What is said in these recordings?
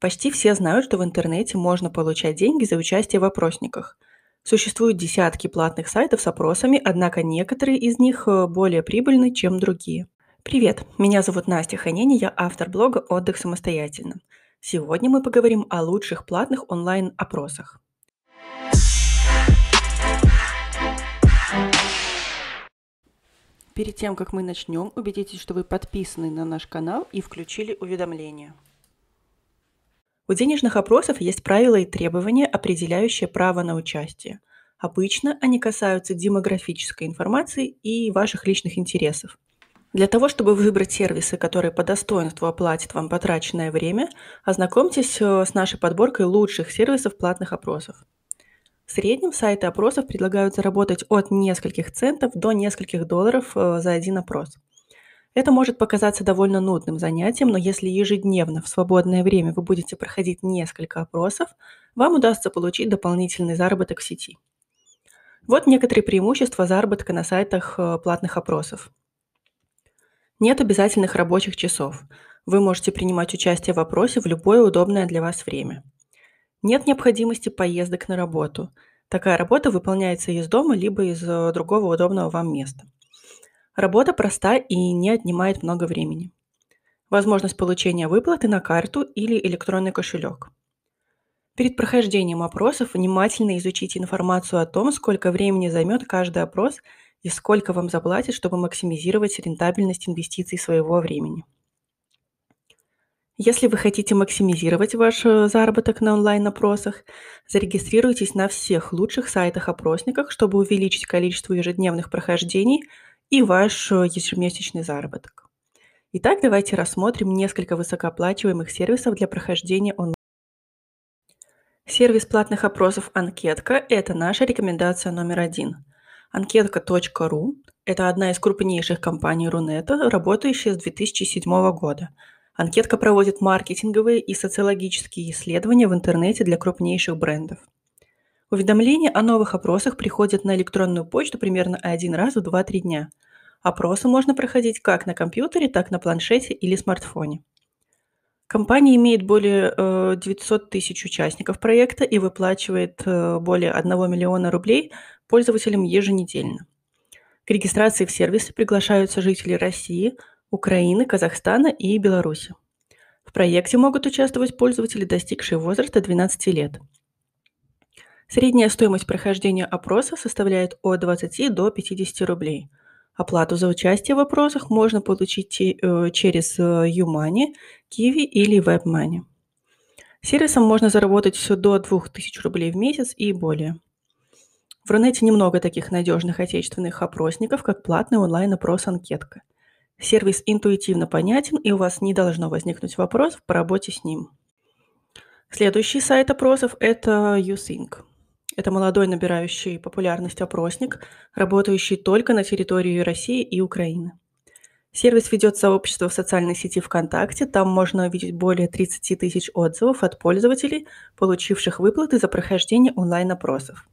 Почти все знают, что в интернете можно получать деньги за участие в опросниках. Существуют десятки платных сайтов с опросами, однако некоторые из них э, более прибыльны, чем другие. Привет, меня зовут Настя Ханени, я автор блога «Отдых самостоятельно». Сегодня мы поговорим о лучших платных онлайн-опросах. Перед тем, как мы начнем, убедитесь, что вы подписаны на наш канал и включили уведомления. У денежных опросов есть правила и требования, определяющие право на участие. Обычно они касаются демографической информации и ваших личных интересов. Для того, чтобы выбрать сервисы, которые по достоинству оплатят вам потраченное время, ознакомьтесь э, с нашей подборкой лучших сервисов платных опросов. В среднем сайты опросов предлагают заработать от нескольких центов до нескольких долларов э, за один опрос. Это может показаться довольно нудным занятием, но если ежедневно в свободное время вы будете проходить несколько опросов, вам удастся получить дополнительный заработок в сети. Вот некоторые преимущества заработка на сайтах э, платных опросов. Нет обязательных рабочих часов. Вы можете принимать участие в опросе в любое удобное для вас время. Нет необходимости поездок на работу. Такая работа выполняется из дома либо из э, другого удобного вам места – Работа проста и не отнимает много времени. Возможность получения выплаты на карту или электронный кошелек. Перед прохождением опросов внимательно изучите информацию о том, сколько времени займет каждый опрос и сколько вам заплатят, чтобы максимизировать рентабельность инвестиций своего времени. Если вы хотите максимизировать ваш э, заработок на онлайн-опросах, зарегистрируйтесь на всех лучших сайтах-опросниках, чтобы увеличить количество ежедневных прохождений – и ваш э, ежемесячный заработок. Итак, давайте рассмотрим несколько высокооплачиваемых сервисов для прохождения онлайн. Сервис платных опросов «Анкетка» – это наша рекомендация номер один. Анкетка.ру – это одна из крупнейших компаний Рунета, работающая с 2007 года. Анкетка проводит маркетинговые и социологические исследования в интернете для крупнейших брендов – Уведомления о новых опросах приходят на электронную почту примерно один раз в 2-3 дня. Опросы можно проходить как на компьютере, так на планшете или смартфоне. Компания имеет более 900 э, тысяч участников проекта и выплачивает э, более 1 миллиона рублей пользователям еженедельно. К регистрации в сервисы приглашаются жители России, Украины, Казахстана и Беларуси. В проекте могут участвовать пользователи, достигшие возраста 12 лет – Средняя стоимость прохождения опроса составляет от 20 до 50 рублей. Оплату за участие в опросах можно получить э, через YouMoney, э, Kiwi или WebMoney. Сервисом можно заработать все до 2000 рублей в месяц и более. В Рунете немного таких надежных отечественных опросников, как платный онлайн-опрос «Анкетка». Сервис интуитивно понятен, и у вас не должно возникнуть вопросов по работе с ним. Следующий сайт опросов – это YouSync. Это молодой набирающий популярность опросник, работающий только на территории России и Украины. Сервис ведет сообщество в социальной сети ВКонтакте. Там можно увидеть более 30 тысяч отзывов от пользователей, получивших выплаты за прохождение онлайн-опросов.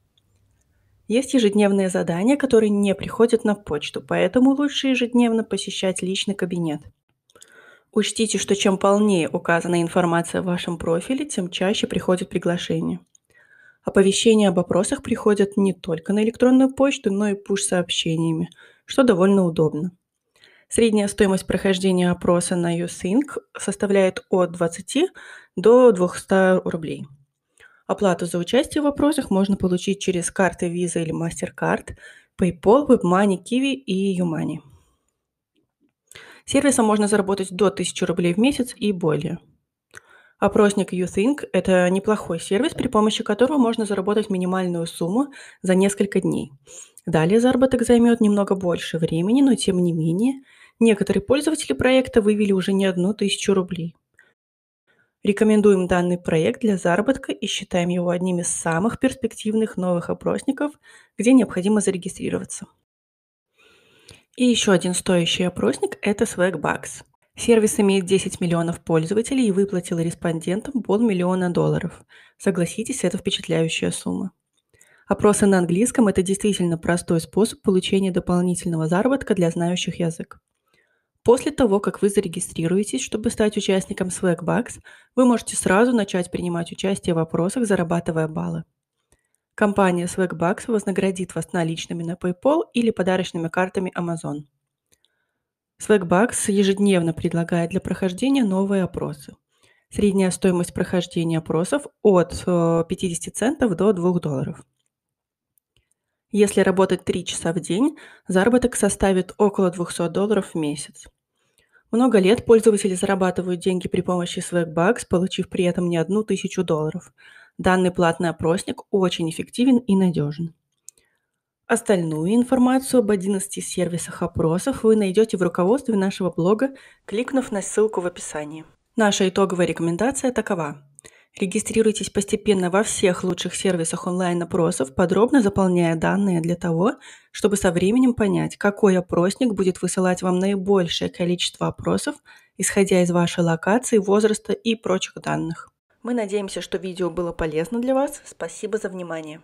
Есть ежедневные задания, которые не приходят на почту, поэтому лучше ежедневно посещать личный кабинет. Учтите, что чем полнее указана информация в вашем профиле, тем чаще приходят приглашения. Оповещения об опросах приходят не только на электронную почту, но и пуш-сообщениями, что довольно удобно. Средняя стоимость прохождения опроса на YouSync составляет от 20 до 200 рублей. Оплату за участие в опросах можно получить через карты Visa или MasterCard, PayPal, WebMoney, Kiwi и YouMoney. Сервисом можно заработать до 1000 рублей в месяц и более – Опросник YouThink – это неплохой сервис, при помощи которого можно заработать минимальную сумму за несколько дней. Далее заработок займет немного больше времени, но тем не менее некоторые пользователи проекта вывели уже не одну тысячу рублей. Рекомендуем данный проект для заработка и считаем его одним из самых перспективных новых опросников, где необходимо зарегистрироваться. И еще один стоящий опросник – это Swagbucks. Сервис имеет 10 миллионов пользователей и выплатил респондентам полмиллиона долларов. Согласитесь, это впечатляющая сумма. Опросы на английском – это действительно простой способ получения дополнительного заработка для знающих язык. После того, как вы зарегистрируетесь, чтобы стать участником Swagbucks, вы можете сразу начать принимать участие в опросах, зарабатывая баллы. Компания Swagbucks вознаградит вас наличными на PayPal или подарочными картами Amazon – Slackbox ежедневно предлагает для прохождения новые опросы. Средняя стоимость прохождения опросов от 50 э, центов до 2 долларов. Если работать 3 часа в день, заработок составит около 200 долларов в месяц. Много лет пользователи зарабатывают деньги при помощи Slackbox, получив при этом не одну тысячу долларов. Данный платный опросник очень эффективен и надежен. Остальную информацию об 11 сервисах опросов вы найдете в руководстве нашего блога, кликнув на ссылку в описании. Наша итоговая рекомендация такова. Регистрируйтесь постепенно во всех лучших сервисах онлайн-опросов, подробно заполняя данные для того, чтобы со временем понять, какой опросник будет высылать вам наибольшее количество опросов, исходя из вашей локации, возраста и прочих данных. Мы надеемся, что видео было полезно для вас. Спасибо за внимание.